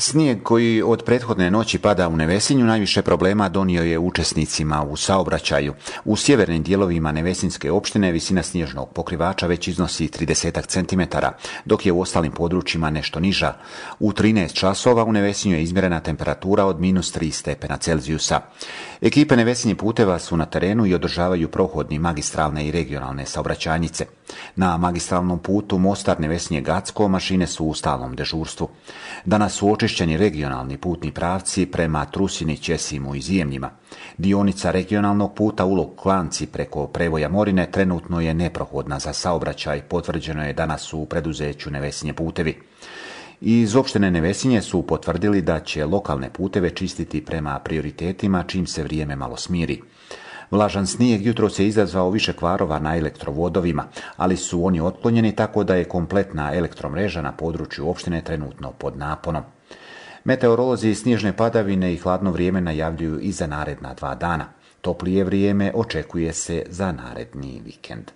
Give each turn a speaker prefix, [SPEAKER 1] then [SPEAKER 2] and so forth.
[SPEAKER 1] Snijeg koji od prethodne noći pada u Nevesinju najviše problema donio je učesnicima u saobraćaju. U sjevernim dijelovima Nevesinske opštine visina snježnog pokrivača već iznosi 30 cm, dok je u ostalim područjima nešto niža. U 13 časova u Nevesinju je izmjerena temperatura od minus 3 stepena Celzijusa. Ekipe Nevesinji puteva su na terenu i održavaju prohodni magistralne i regionalne saobraćajnice. Na magistralnom putu Mostar nevesinje Gacko mašine su u stalnom dežurstvu. Danas su očišćeni regionalni putni pravci prema Trusini, česimu i Zijemljima. Dionica regionalnog puta Ulog Klanci preko prevoja Morine trenutno je neprohodna za saobraćaj, potvrđeno je danas u preduzeću Nevesinje putevi. Iz opštine Nevesinje su potvrdili da će lokalne puteve čistiti prema prioritetima čim se vrijeme malo smiri. Vlažan snijeg jutros je izazvao više kvarova na elektrovodovima, ali su oni otklonjeni tako da je kompletna elektromreža na području opštine trenutno pod naponom. Meteorolozi snježne padavine i hladno vrijeme najavljuju i za naredna dva dana. Toplije vrijeme očekuje se za naredni vikend.